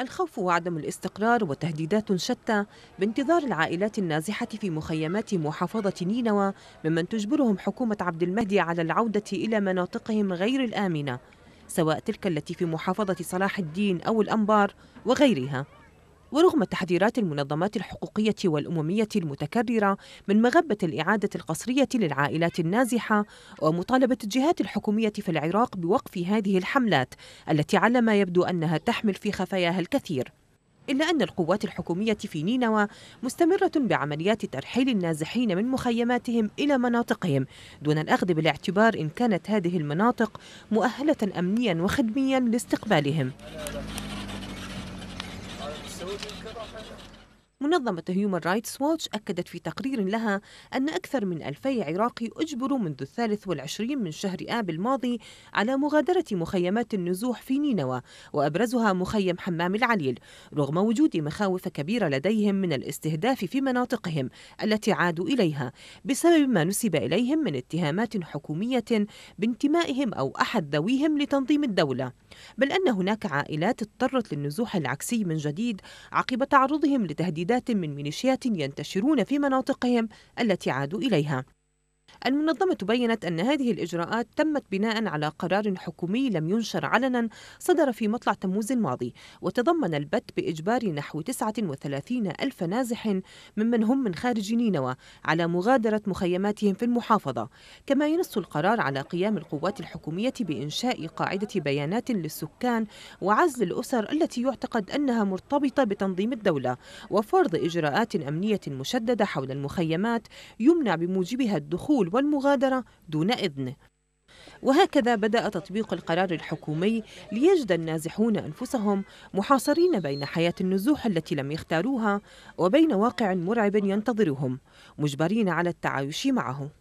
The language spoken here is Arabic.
الخوف وعدم الاستقرار وتهديدات شتى بانتظار العائلات النازحة في مخيمات محافظة نينوى ممن تجبرهم حكومة عبد المهدي على العودة إلى مناطقهم غير الآمنة سواء تلك التي في محافظة صلاح الدين أو الأنبار وغيرها ورغم تحذيرات المنظمات الحقوقية والأممية المتكررة من مغبة الإعادة القسرية للعائلات النازحة ومطالبة الجهات الحكومية في العراق بوقف هذه الحملات التي على ما يبدو أنها تحمل في خفاياها الكثير إلا أن القوات الحكومية في نينوى مستمرة بعمليات ترحيل النازحين من مخيماتهم إلى مناطقهم دون الأخذ بالاعتبار إن كانت هذه المناطق مؤهلة أمنيا وخدميا لاستقبالهم 交警，车到开走。منظمة هيومن رايتس ووتش أكدت في تقرير لها أن أكثر من ألفي عراقي أجبروا منذ الثالث والعشرين من شهر آب الماضي على مغادرة مخيمات النزوح في نينوى وأبرزها مخيم حمام العليل رغم وجود مخاوف كبيرة لديهم من الاستهداف في مناطقهم التي عادوا إليها بسبب ما نسب إليهم من اتهامات حكومية بانتمائهم أو أحد ذويهم لتنظيم الدولة بل أن هناك عائلات اضطرت للنزوح العكسي من جديد عقب تعرضهم لتهديد عدات من ميليشيات ينتشرون في مناطقهم التي عادوا إليها المنظمة بيّنت أن هذه الإجراءات تمت بناء على قرار حكومي لم ينشر علنا صدر في مطلع تموز الماضي وتضمن البت بإجبار نحو 39 ألف نازح ممن هم من خارج نينوى على مغادرة مخيماتهم في المحافظة كما ينص القرار على قيام القوات الحكومية بإنشاء قاعدة بيانات للسكان وعزل الأسر التي يعتقد أنها مرتبطة بتنظيم الدولة وفرض إجراءات أمنية مشددة حول المخيمات يمنع بموجبها الدخول الدخول والمغادرة دون إذن وهكذا بدأ تطبيق القرار الحكومي ليجد النازحون أنفسهم محاصرين بين حياة النزوح التي لم يختاروها وبين واقع مرعب ينتظرهم مجبرين على التعايش معه